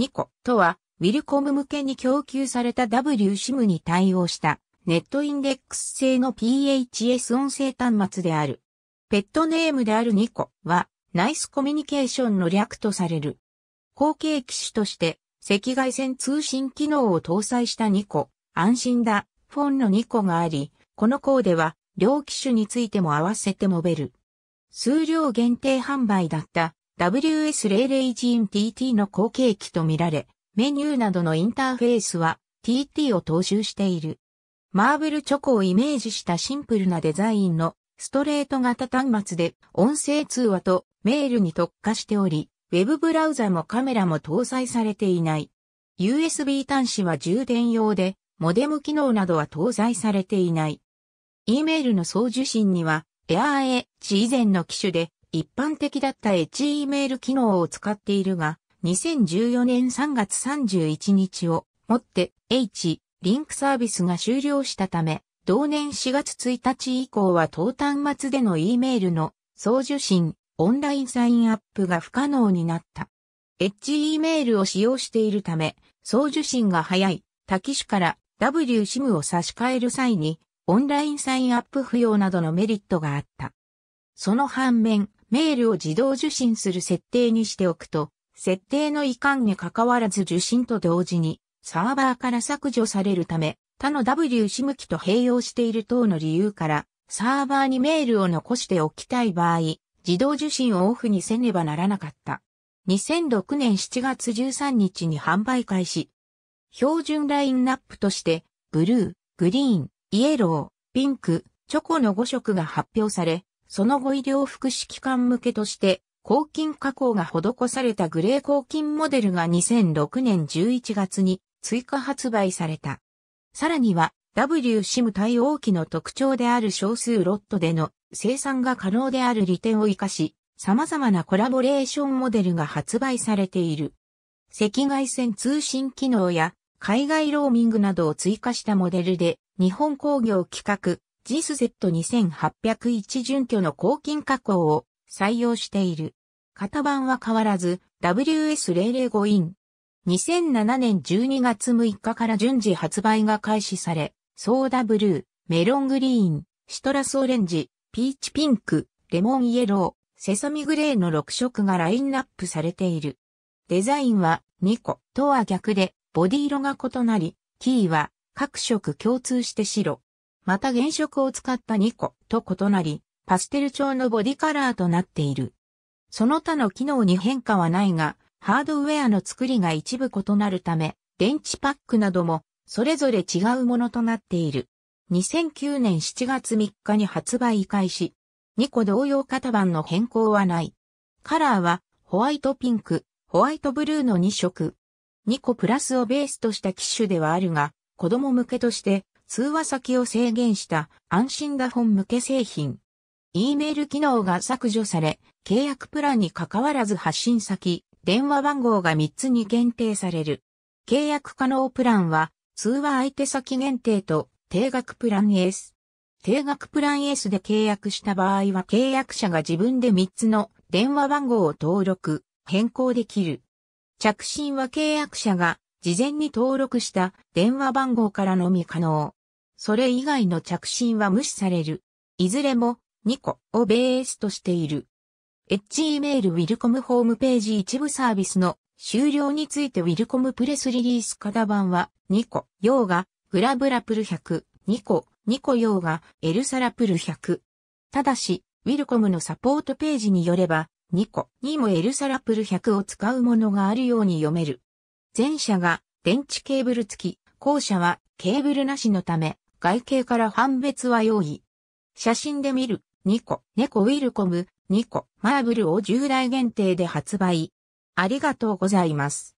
2個とは、ウィルコム向けに供給された WSIM に対応したネットインデックス製の PHS 音声端末である。ペットネームである2個はナイスコミュニケーションの略とされる。後継機種として赤外線通信機能を搭載した2個、安心だ、フォンの2個があり、この項では両機種についても合わせて述べる。数量限定販売だった WS001inTT の後継機とみられ、メニューなどのインターフェースは TT を踏襲している。マーブルチョコをイメージしたシンプルなデザインのストレート型端末で音声通話とメールに特化しており、ウェブブラウザもカメラも搭載されていない。USB 端子は充電用で、モデム機能などは搭載されていない。E メールの送受信には、エアーエッジ以前の機種で一般的だった H e メール機能を使っているが、2014年3月31日をもって H リンクサービスが終了したため、同年4月1日以降は当端末での E メールの送受信、オンラインサインアップが不可能になった。H e メールを使用しているため、送受信が早い、多機種から WSIM を差し替える際に、オンラインサインアップ不要などのメリットがあった。その反面、メールを自動受信する設定にしておくと、設定の遺憾に関わらず受信と同時にサーバーから削除されるため、他の WSIM 機と併用している等の理由から、サーバーにメールを残しておきたい場合、自動受信をオフにせねばならなかった。2006年7月13日に販売開始。標準ラインナップとして、ブルー、グリーン、イエロー、ピンク、チョコの5色が発表され、その後医療福祉機関向けとして、抗菌加工が施されたグレー抗菌モデルが2006年11月に追加発売された。さらには WSIM 対応機の特徴である少数ロットでの生産が可能である利点を活かし、様々なコラボレーションモデルが発売されている。赤外線通信機能や海外ローミングなどを追加したモデルで日本工業企画ジス z 2801準拠の抗菌加工を採用している。型番は変わらず WS005 イン。2007年12月6日から順次発売が開始され、ソーダブルー、メロングリーン、シトラスオレンジ、ピーチピンク、レモンイエロー、セサミグレーの6色がラインナップされている。デザインは2個とは逆で、ボディ色が異なり、キーは各色共通して白、また原色を使った2個と異なり、パステル調のボディカラーとなっている。その他の機能に変化はないが、ハードウェアの作りが一部異なるため、電池パックなどもそれぞれ違うものとなっている。2009年7月3日に発売開始。2個同様型番の変更はない。カラーはホワイトピンク、ホワイトブルーの2色。2個プラスをベースとした機種ではあるが、子供向けとして通話先を制限した安心な。本向け製品。E メール機能が削除され、契約プランに関わらず発信先、電話番号が3つに限定される。契約可能プランは、通話相手先限定と定額プラン S。定額プラン S で契約した場合は契約者が自分で3つの電話番号を登録、変更できる。着信は契約者が事前に登録した電話番号からのみ可能。それ以外の着信は無視される。いずれも2個をベースとしている。エッジ e メールウィルコムホームページ一部サービスの終了についてウィルコムプレスリリース型版は2個用がグラブラプル100、2個、2個用がエルサラプル100。ただし、ウィルコムのサポートページによれば、2個にもエルサラプル100を使うものがあるように読める。前者が電池ケーブル付き、後者はケーブルなしのため、外形から判別は容易。写真で見る、ニコ、ネコウィルコム、ニコ、マーブルを10代限定で発売。ありがとうございます。